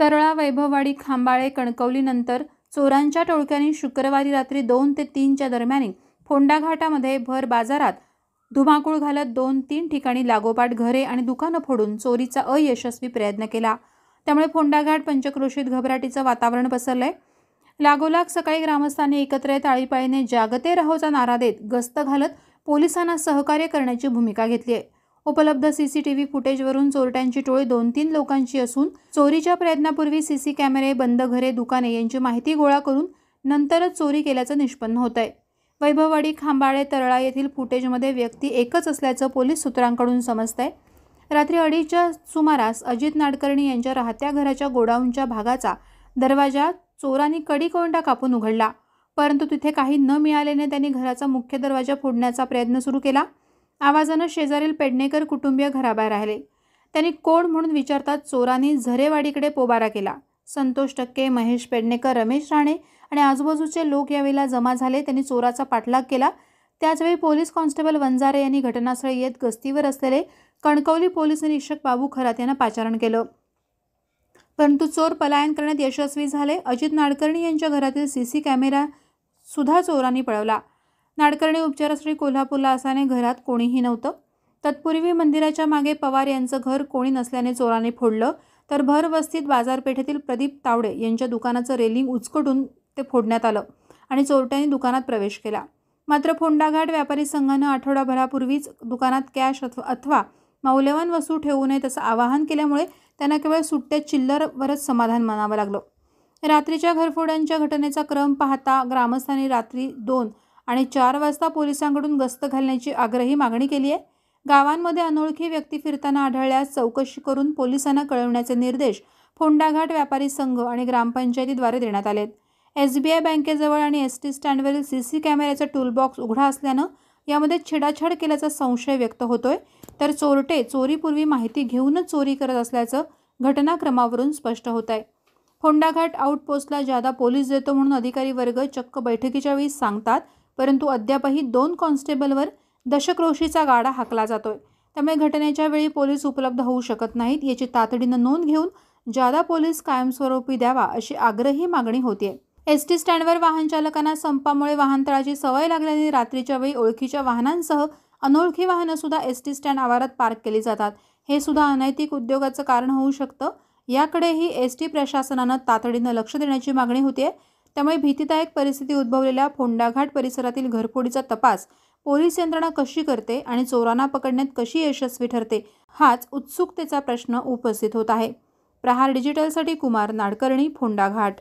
तरळा वैभववाडी खांबाळे कणकवलीनंतर चोरांच्या टोळक्याने शुक्रवारी रात्री दोन ते तीनच्या दरम्यान फोंडाघाटामध्ये भर बाजारात धुमाकूळ घालत दोन तीन ठिकाणी लागोपाठ घरे आणि दुकानं फोडून चोरीचा अयशस्वी प्रयत्न केला त्यामुळे फोंडाघाट पंचक्रोशीत घबराटीचं वातावरण पसरलंय लागोलाग सकाळी ग्रामस्थांनी एकत्र ताळीपाळीने जागते राहोचा नारा देत गस्त घालत पोलिसांना सहकार्य करण्याची भूमिका घेतली आहे उपलब्ध सीसीटीव्ही फुटेजवरून चोरट्यांची टोळी दोन तीन लोकांची असून चोरीच्या प्रयत्नापूर्वी सीसी कॅमेरे बंद घरे दुकाने यांची माहिती गोळा करून नंतरच चोरी केल्याचं निष्पन्न होत आहे वैभववाडी खांबाळे तरळा येथील फुटेजमध्ये व्यक्ती एकच असल्याचं पोलीस सूत्रांकडून आहे रात्री अडीचच्या सुमारास अजित नाडकर्णी यांच्या राहत्या घराच्या गोडाऊनच्या भागाचा दरवाजा चोरांनी कडी कोंडा कापून उघडला परंतु तिथे काही न मिळाल्याने त्यांनी घराचा मुख्य दरवाजा फोडण्याचा प्रयत्न सुरू केला आवाजानं शेजारील पेडणेकर कुटुंबीय घराबाहेर राहिले त्यांनी कोण म्हणून विचारतात चोरांनी झरेवाडीकडे पोबारा केला संतोष टक्के महेश पेडणेकर रमेश राणे आणि आजूबाजूचे लोक यावेळेला जमा झाले त्यांनी चोराचा पाठलाग केला त्याचवेळी पोलीस कॉन्स्टेबल वंजारे यांनी घटनास्थळी येत गस्तीवर असलेले कणकवली पोलीस निरीक्षक बाबू खरात यांना पाचारण केलं परंतु चोर पलायन करण्यात यशस्वी झाले अजित नाडकर्णी यांच्या घरातील सी सी कॅमेरा सुद्धा चोरांनी पळवला नाडकर्णी उपचारासाठी कोल्हापूरला असल्याने घरात कोणीही नव्हतं तत्पूर्वी मंदिराच्या मागे पवार यांचं घर कोणी नसल्याने चोराने फोडलं तर भर वस्तीत बाजारपेठेतील प्रदीप तावडे यांच्या दुकानाचं रेलिंग उचकटून ते फोडण्यात आलं आणि चोरट्यांनी दुकानात प्रवेश केला मात्र फोंडाघाट व्यापारी संघानं आठवडाभरापूर्वीच दुकानात कॅश अथवा मौल्यवान वस्तू ठेवू नये तसं आवाहन केल्यामुळे त्यांना केवळ सुट्ट्या चिल्लरवरच समाधान मानावं लागलं रात्रीच्या घरफोड्यांच्या घटनेचा क्रम पाहता ग्रामस्थांनी रात्री दोन आणि चार वाजता पोलिसांकडून गस्त घालण्याची आग्रही मागणी केली आहे गावांमध्ये अनोळखी व्यक्ती फिरताना आढळल्यास चौकशी करून पोलिसांना कळवण्याचे निर्देश फोंडाघाट व्यापारी संघ आणि ग्रामपंचायतीद्वारे देण्यात आलेत एसबीआय बँकेजवळ आणि एस टी स्टँडवरील सी सी कॅमेऱ्याचा टूलबॉक्स उघडा असल्यानं यामध्ये छेडाछाड केल्याचा संशय व्यक्त होतोय तर चोरटे चोरीपूर्वी माहिती घेऊनच चोरी करत असल्याचं घटनाक्रमावरून स्पष्ट होत आहे फोंडाघाट आउटपोस्टला जादा पोलीस देतो म्हणून अधिकारी वर्ग चक्क बैठकीच्या वेळी सांगतात परंतु अद्यापही दोन कॉन्स्टेबलवर दशक्रोशीचा गाडा हाकला जातोय त्यामुळे घटनेच्या वेळी पोलीस उपलब्ध होऊ शकत नाहीत याची तातडीनं नोंद घेऊन जादा पोलीस कायमस्वरूपी द्यावा अशी आग्रही मागणी होतीये एस टी स्टँडवर वाहन चालकांना संपामुळे वाहनतळाची सवय लागल्याने रात्रीच्या वेळी ओळखीच्या वाहनांसह अनोळखी वाहनं सुद्धा एस टी स्टँड आवारात पार्क केली जातात हे सुद्धा अनैतिक उद्योगाचं कारण होऊ शकतं याकडेही एस टी प्रशासनानं तातडीनं लक्ष देण्याची मागणी होती त्यामुळे भीतीदायक परिस्थिती उद्भवलेल्या फोंडाघाट परिसरातील घरफोडीचा तपास पोलीस यंत्रणा कशी करते आणि चोरांना पकडण्यात कशी यशस्वी ठरते हाच उत्सुकतेचा प्रश्न उपस्थित होत आहे प्रहार डिजिटलसाठी कुमार नाडकर्णी फोंडाघाट